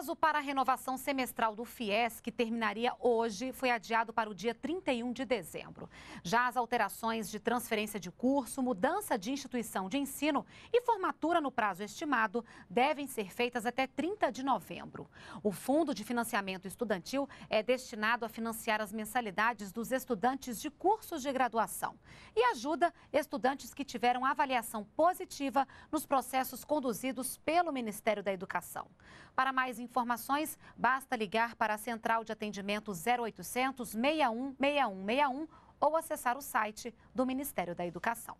prazo para a renovação semestral do FIES, que terminaria hoje, foi adiado para o dia 31 de dezembro. Já as alterações de transferência de curso, mudança de instituição de ensino e formatura no prazo estimado devem ser feitas até 30 de novembro. O Fundo de Financiamento Estudantil é destinado a financiar as mensalidades dos estudantes de cursos de graduação e ajuda estudantes que tiveram avaliação positiva nos processos conduzidos pelo Ministério da Educação. Para mais informações, basta ligar para a central de atendimento 0800 61 6161 ou acessar o site do Ministério da Educação.